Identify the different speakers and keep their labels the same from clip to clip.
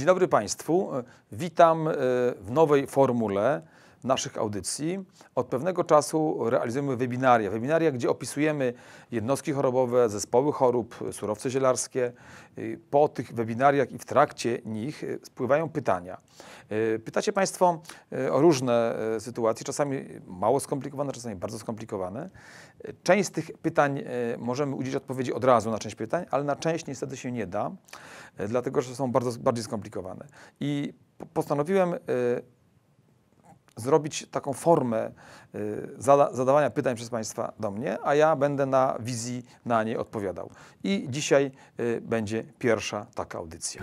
Speaker 1: Dzień dobry Państwu. Witam e, w nowej formule naszych audycji. Od pewnego czasu realizujemy webinaria. Webinaria, gdzie opisujemy jednostki chorobowe, zespoły chorób, surowce zielarskie. Y, po tych webinariach i w trakcie nich y, spływają pytania. Y, pytacie Państwo o różne sytuacje, czasami mało skomplikowane, czasami bardzo skomplikowane. Część z tych pytań możemy udzielić odpowiedzi od razu na część pytań, ale na część niestety się nie da, dlatego że są bardzo bardziej skomplikowane. I postanowiłem zrobić taką formę y, zadawania pytań przez Państwa do mnie, a ja będę na wizji na nie odpowiadał. I dzisiaj y, będzie pierwsza taka audycja.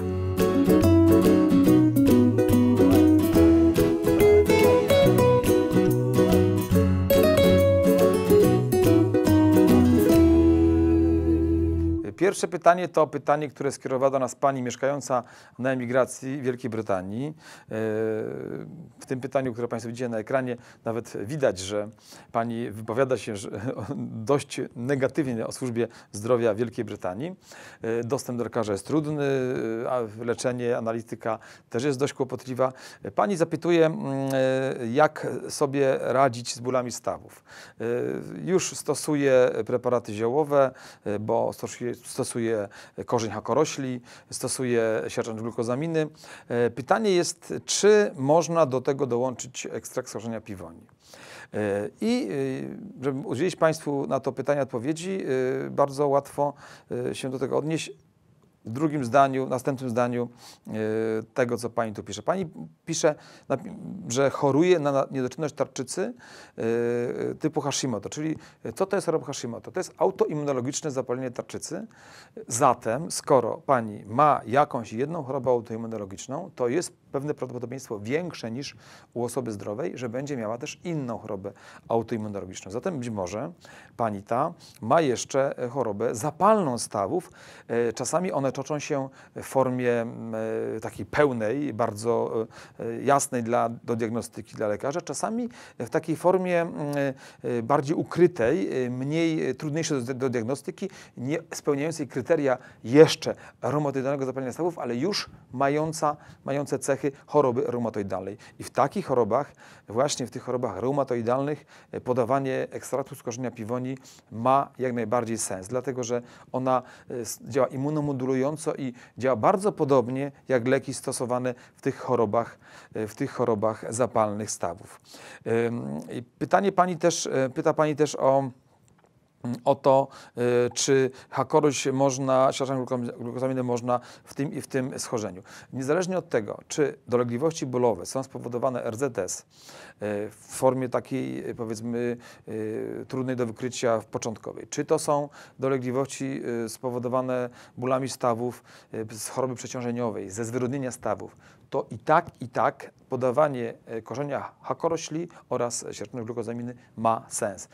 Speaker 1: pierwsze pytanie to pytanie, które skierowała do nas pani mieszkająca na emigracji w Wielkiej Brytanii. E, w tym pytaniu, które Państwo widzicie na ekranie, nawet widać, że pani wypowiada się dość negatywnie o służbie zdrowia Wielkiej Brytanii. E, dostęp do lekarza jest trudny, e, a leczenie, analityka też jest dość kłopotliwa. Pani zapytuje, mm, jak sobie radzić z bólami stawów. Już stosuje preparaty ziołowe, bo stosuje, stosuje stosuje korzeń hakorośli, stosuje sierżant glukozaminy. E, pytanie jest, czy można do tego dołączyć ekstrakt skorzenia piwoni? E, I e, żeby udzielić Państwu na to pytania odpowiedzi, bardzo łatwo się do tego odnieść w drugim zdaniu, następnym zdaniu e, tego, co pani tu pisze. Pani pisze, że choruje na niedoczynność tarczycy e, e, typu Hashimoto. Czyli co to jest choroba Hashimoto? To jest autoimmunologiczne zapalenie tarczycy. Zatem, skoro pani ma jakąś jedną chorobę autoimmunologiczną, to jest pewne prawdopodobieństwo większe niż u osoby zdrowej, że będzie miała też inną chorobę autoimmunologiczną. Zatem być może pani ta ma jeszcze chorobę zapalną stawów. Czasami one toczą się w formie e, takiej pełnej, bardzo e, jasnej dla, do diagnostyki dla lekarza, czasami w takiej formie e, bardziej ukrytej, mniej trudniejszej do, do diagnostyki, nie spełniającej kryteria jeszcze reumatoidalnego zapalenia stawów, ale już mająca, mające cechy choroby reumatoidalnej. I w takich chorobach, właśnie w tych chorobach reumatoidalnych podawanie ekstraktu z korzenia piwoni ma jak najbardziej sens, dlatego że ona działa immunomodulująco, i działa bardzo podobnie jak leki stosowane w tych chorobach, e, w tych chorobach zapalnych stawów. Pytanie pani też, e, pyta Pani też o o to, y, czy hakoroś można, siarczan glukozaminy można w tym i w tym schorzeniu. Niezależnie od tego, czy dolegliwości bólowe są spowodowane RZS y, w formie takiej, y, powiedzmy, trudnej do wykrycia początkowej, czy to są dolegliwości spowodowane bólami stawów z choroby przeciążeniowej, ze zwyrodnienia stawów, to i tak, i tak podawanie e, korzenia hakorośli oraz sierpnej glukozaminy ma sens.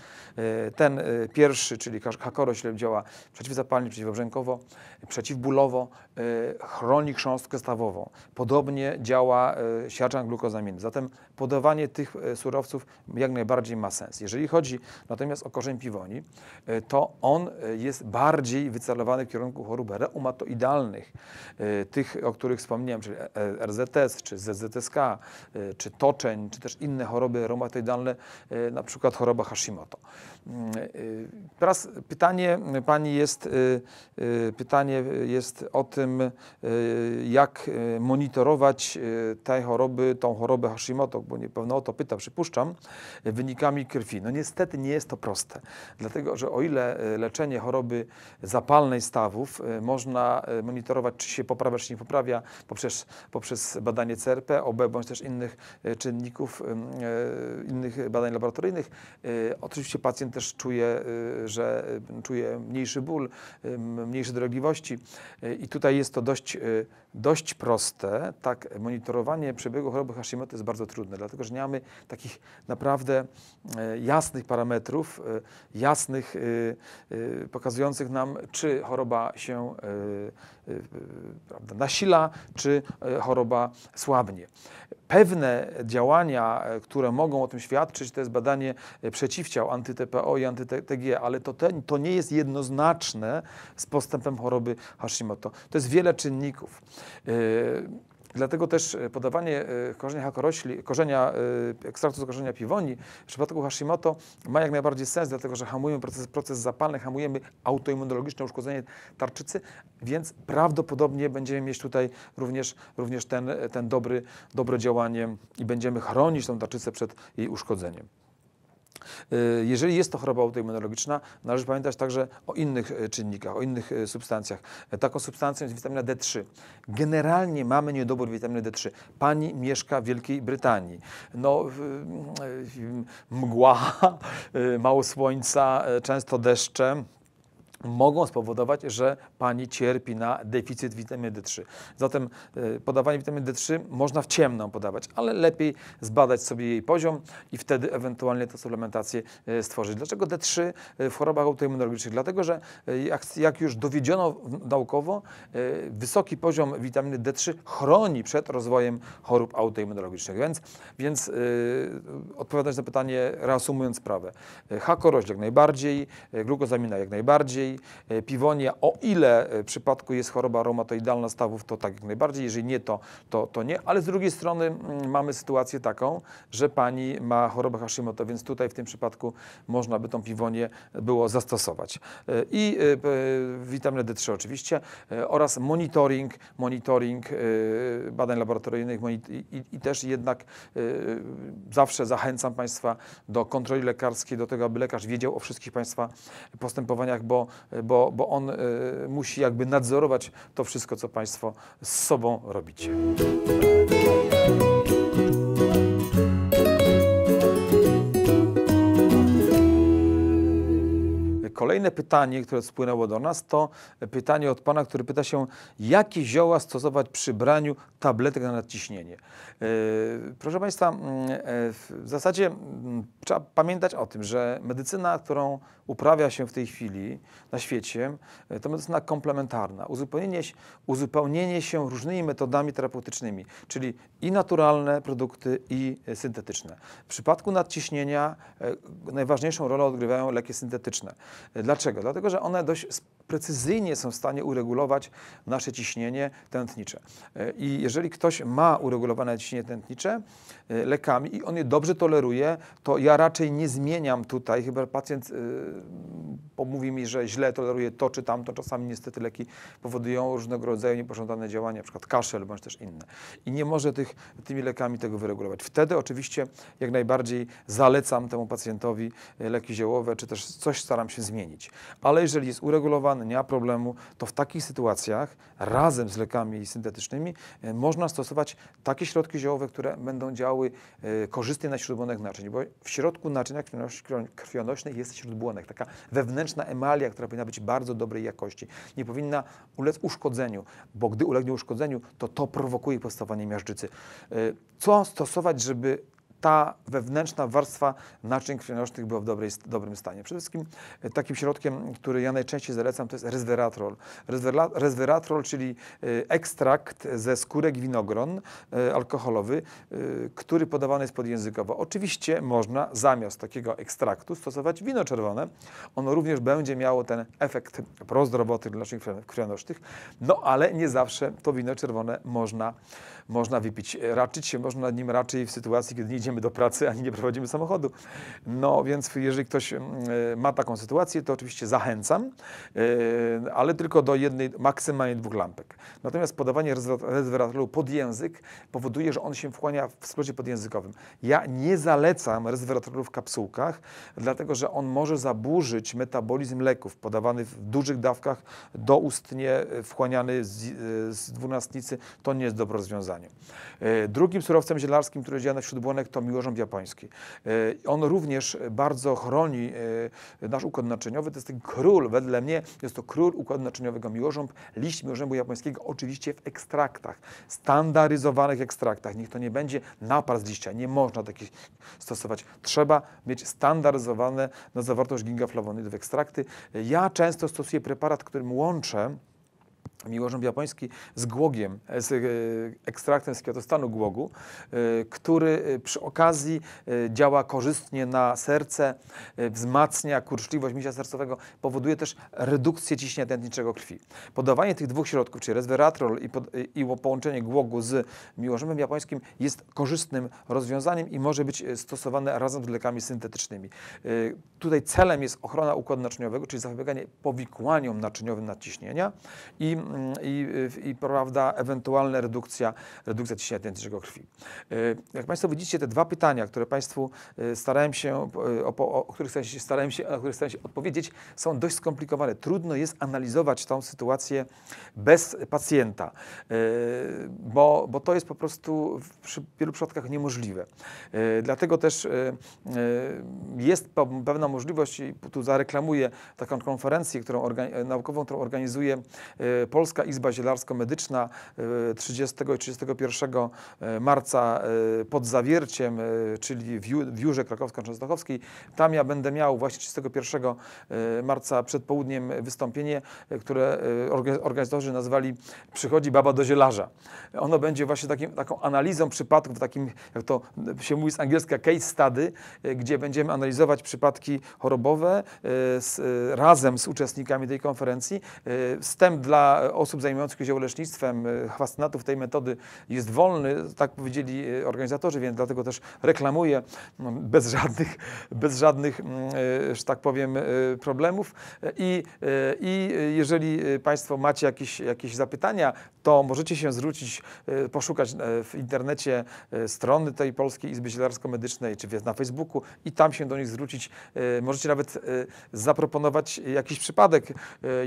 Speaker 1: E, ten e, pierwszy, czyli hakorośl działa przeciwzapalnie, przeciwobrzękowo, przeciwbólowo Y, chroni chrząstkę stawową. Podobnie działa y, siarczan glukozaminy. Zatem podawanie tych y, surowców jak najbardziej ma sens. Jeżeli chodzi natomiast o korzeń piwoni, to on jest bardziej wycelowany w kierunku chorób reumatoidalnych, tych, o których wspomniałem, czyli e, e, RZS, czy ZZSK, czy toczeń, czy też inne choroby reumatoidalne, na przykład choroba Hashimoto. Mm, teraz pytanie pani jest, pytanie jest o tym, tym, e, jak e, monitorować e, te choroby, tą chorobę Hashimoto, bo niepewno o to pyta, przypuszczam, wynikami krwi. No niestety nie jest to proste, dlatego że o ile leczenie choroby zapalnej stawów można monitorować, czy się poprawia, czy nie poprawia poprzez, poprzez badanie CRP, OB, bądź też innych czynników, innych badań laboratoryjnych, oczywiście pacjent też czuje, że czuje mniejszy ból, mniejsze dolegliwości i tutaj Tutaj jest to dość, y, dość proste. Tak, monitorowanie przebiegu choroby Hashimoto jest bardzo trudne, dlatego że nie mamy takich naprawdę y, jasnych parametrów, y, jasnych, pokazujących nam, czy choroba się prawda, nasila, czy choroba słabnie pewne działania, e, które mogą o tym świadczyć, to jest badanie e, przeciwciał antyTPO i antyTG, ale to, te, to nie jest jednoznaczne z postępem choroby Hashimoto. To jest wiele czynników. Yy, Dlatego też e, podawanie e, korzenia hakorośli, korzenia, e, ekstraktu z korzenia piwoni w przypadku Hashimoto ma jak najbardziej sens, dlatego że hamujemy proces, proces zapalny, hamujemy autoimmunologiczne uszkodzenie tarczycy, więc prawdopodobnie będziemy mieć tutaj również, również ten, ten dobry, dobre działanie i będziemy chronić tą tarczycę przed jej uszkodzeniem. Y, jeżeli jest to choroba autoimmunologiczna, należy pamiętać także o innych y, czynnikach, o innych y, substancjach. Taką substancją jest witamina D3. Generalnie mamy niedobór witaminy D3. Pani mieszka w Wielkiej Brytanii. No, mgła, mało słońca, często deszcze mogą spowodować, że pani cierpi na deficyt witaminy D3. Zatem e, podawanie witaminy D3 można w ciemną podawać, ale lepiej zbadać sobie jej poziom i wtedy ewentualnie tę suplementację e, stworzyć. Dlaczego D3 e, w chorobach autoimmunologicznych? Dlatego, że jak, jak już dowiedziono naukowo, wysoki poziom witaminy D3 chroni przed rozwojem chorób autoimmunologicznych. Więc, więc odpowiadając na pytanie, reasumując sprawę, jak najbardziej, glukozamina jak najbardziej, tej piwonia, o ile e, w przypadku jest choroba reumatoidalna stawów, to tak jak najbardziej, jeżeli nie, to, to, to nie, ale z drugiej strony mm, mamy sytuację taką, że pani ma chorobę Hashimoto, więc tutaj w tym przypadku można by tą piwonię było zastosować. E, I e, witaminę D3 oczywiście oraz monitoring, monitoring badań laboratoryjnych i, i też jednak zawsze zachęcam Państwa do kontroli lekarskiej, do tego, aby lekarz wiedział o wszystkich Państwa postępowaniach, bo Y, bo, bo on y, musi jakby nadzorować to wszystko, co Państwo z sobą robicie. Kolejne pytanie, które spłynęło do nas, to pytanie od pana, który pyta się, jakie zioła stosować przy braniu tabletek na nadciśnienie. E, proszę państwa, mm, e, w zasadzie mm, trzeba pamiętać o tym, że medycyna, którą uprawia się w tej chwili na świecie, e, to medycyna komplementarna. Uzupełnienie, uzupełnienie się różnymi metodami terapeutycznymi, czyli i naturalne produkty, i syntetyczne. W przypadku nadciśnienia najważniejszą rolę odgrywają leki syntetyczne. Dlaczego? Dlatego, że one dość precyzyjnie są w stanie uregulować nasze ciśnienie tętnicze. E, I jeżeli ktoś ma uregulowane ciśnienie tętnicze e, lekami i on je dobrze toleruje, to ja raczej nie zmieniam tutaj, chyba pacjent e, pomówi mi, że źle toleruje to czy tamto. Czasami niestety leki powodują różnego rodzaju niepożądane działania, np. kaszel bądź też inne. I nie może tych, tymi lekami tego wyregulować. Wtedy oczywiście jak najbardziej zalecam temu pacjentowi leki ziołowe, czy też coś staram się zmienić. Ale jeżeli jest uregulowane nie ma problemu, to w takich sytuacjach razem z lekami syntetycznymi e, można stosować takie środki ziołowe, które będą działały e, korzystnie na śródbłonek naczyń, bo w środku naczynia krwionośnych jest śródbłonek, taka wewnętrzna emalia, która powinna być bardzo dobrej jakości. Nie powinna ulec uszkodzeniu, bo gdy ulegnie uszkodzeniu, to to prowokuje powstawanie miażdżycy. E, co stosować, żeby ta wewnętrzna warstwa naczyń krwionośnych była w dobrej, dobrym stanie. Przede wszystkim e, takim środkiem, który ja najczęściej zalecam, to jest resveratrol. Resveratrol, czyli e, ekstrakt ze skórek winogron e, alkoholowy, który podawany jest podjęzykowo. Oczywiście można zamiast takiego ekstraktu stosować wino czerwone. Ono również będzie miało ten efekt prozdrowotny dla naczyń krwionośnych, no ale nie zawsze to wino czerwone można, można wypić. Raczyć się można nim raczej w sytuacji, kiedy nie idziemy do pracy, ani nie prowadzimy samochodu. No więc jeżeli ktoś mm, e, ma taką sytuację, to oczywiście zachęcam, e, ale tylko do jednej, maksymalnie dwóch lampek. Natomiast podawanie resweratolu pod język powoduje, że on się wchłania w skrócie podjęzykowym. Ja nie zalecam resweratolu w kapsułkach, dlatego że on może zaburzyć metabolizm leków podawany w dużych dawkach doustnie, e, wchłaniany z, z dwunastnicy. To nie jest dobre rozwiązanie. Drugim surowcem zielarskim, który działa na wśródbłonek, to miłorząb japoński. E, on również bardzo chroni e, nasz układ naczyniowy. To jest ten król, wedle mnie, jest to król układu naczyniowego miłożąb, liść miłożąbu japońskiego, oczywiście w ekstraktach, standaryzowanych ekstraktach. Niech to nie będzie napar z liścia, nie można takich stosować. Trzeba mieć standaryzowane na zawartość gingaflawonidy w ekstrakty. Ja często stosuję preparat, którym łączę miłożąb japoński z głogiem, e, z e, ekstraktem z kwiatostanu głogu, e, który przy okazji działa korzystnie na serce, wzmacnia kurczliwość mięśnia sercowego, powoduje też redukcję ciśnienia tętniczego krwi. Podawanie tych dwóch środków, czyli resveratrol i, pod, i połączenie głogu z miłożąbem japońskim jest korzystnym rozwiązaniem i może być stosowane razem z lekami syntetycznymi. Tutaj celem jest ochrona układu naczyniowego, czyli zapobieganie powikłaniom naczyniowym nadciśnienia i mm, i, i prawda, ewentualna redukcja, redukcja ciśnienia tętniczego krwi. E, jak Państwo widzicie, te dwa pytania, które Państwu e, starałem się, e, o, o, o których starałem się, starałem się, o których się odpowiedzieć, są dość skomplikowane. Trudno jest analizować tą sytuację bez pacjenta, bo, bo to jest po prostu w wielu przypadkach niemożliwe. Dlatego też jest pewna możliwość, i tu zareklamuję taką konferencję którą naukową, którą organizuje Polska Polska Izba Zielarsko-Medyczna 30 e, i 31 e, marca e, pod Zawierciem, czyli w Jurze Krakowsko-Częstochowskiej. Tam ja będę miał właśnie 31 marca przed południem wystąpienie, które organizatorzy nazwali Przychodzi baba do zielarza. Ono będzie właśnie takim, taką analizą przypadków, takim, jak to się mówi z angielska, case study, gdzie będziemy analizować przypadki chorobowe z, razem z uczestnikami tej konferencji. Wstęp dla osób zajmujących się lecznictwem, fascynatów e, tej metody jest wolny, tak powiedzieli e, organizatorzy, więc dlatego też reklamuję no, bez żadnych, bez żadnych mm, e, że tak powiem, problemów. I, i jeżeli Państwo macie jakieś, jakieś zapytania, to możecie się zwrócić, poszukać w internecie strony tej Polskiej Izby Zielarsko-Medycznej, czy na Facebooku i tam się do nich zwrócić. Możecie nawet zaproponować jakiś przypadek.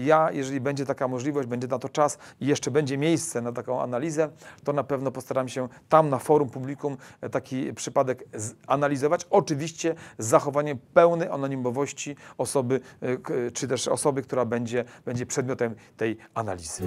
Speaker 1: Ja, jeżeli będzie taka możliwość, będzie na to czas i jeszcze będzie miejsce na taką analizę, to na pewno postaram się tam na forum publikum e, taki przypadek analizować. Oczywiście z zachowaniem pełnej anonimowości osoby, e, czy też osoby, która będzie, będzie przedmiotem tej analizy.